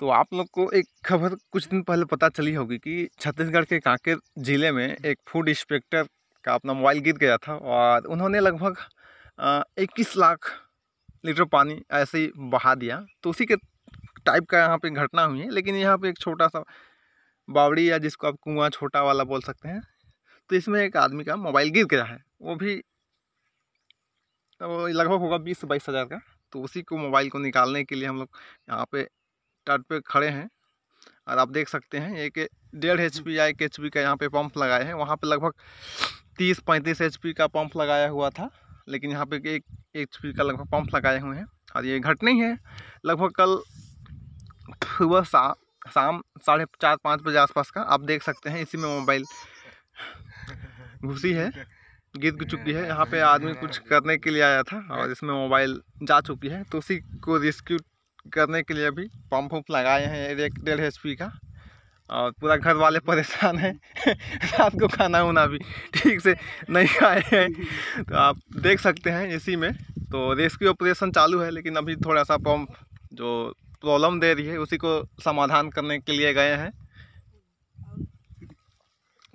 तो आप लोग को एक खबर कुछ दिन पहले पता चली होगी कि छत्तीसगढ़ के कांकेर ज़िले में एक फूड इंस्पेक्टर का अपना मोबाइल गिर गया था और उन्होंने लगभग इक्कीस लाख लीटर पानी ऐसे ही बहा दिया तो उसी के टाइप का यहाँ पे घटना हुई है लेकिन यहाँ पे एक छोटा सा बावड़ी या जिसको आप कुआँ छोटा वाला बोल सकते हैं तो इसमें एक आदमी का मोबाइल गिर गया है वो भी लगभग होगा बीस बाईस हज़ार का तो उसी को मोबाइल को निकालने के लिए हम लोग यहाँ पे स्टार्ट पे खड़े हैं और आप देख सकते हैं एक डेढ़ एच पी या एक एच पी का यहाँ पे पंप लगाए हैं वहाँ पे लगभग तीस पैंतीस एच पी का पंप लगाया हुआ था लेकिन यहाँ पे एक एच पी का लगभग पंप लगाए हुए हैं और ये घटना ही है लगभग कल सुबह सा, शाम साढ़े चार पाँच बजे आसपास का आप देख सकते हैं इसी में मोबाइल घुसी है गिर चुकी है यहाँ पे आदमी कुछ करने के लिए आया था और इसमें मोबाइल जा चुकी है तो उसी को रेस्क्यू करने के लिए अभी पंप उम्प लगाए हैं एक डेढ़ एच का और पूरा घर वाले परेशान हैं रात को खाना उना भी ठीक से नहीं खाए हैं तो आप देख सकते हैं इसी में तो रेस्क्यू ऑपरेशन चालू है लेकिन अभी थोड़ा सा पंप जो प्रॉब्लम दे रही है उसी को समाधान करने के लिए गए हैं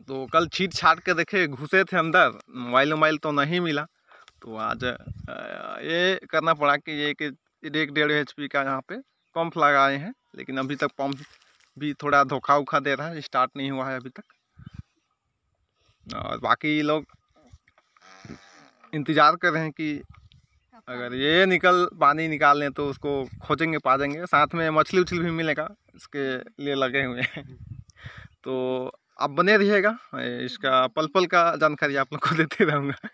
तो कल छीट छाट के देखे घुसे थे अंदर मोबाइल वोबाइल तो नहीं मिला तो आज ये करना पड़ा कि ये कि एक डेढ़ एच का यहाँ पे पंप लगाए हैं लेकिन अभी तक पंप भी थोड़ा धोखा उखा दे रहा है स्टार्ट नहीं हुआ है अभी तक और बाकी लोग इंतज़ार कर रहे हैं कि अगर ये निकल पानी निकाल लें तो उसको खोजेंगे पा देंगे साथ में मछली उछली भी मिलेगा इसके लिए लगे हुए हैं तो आप बने रहिएगा इसका पल पल का जानकारी आप लोग को देते रहूँगा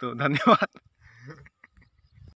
तो धन्यवाद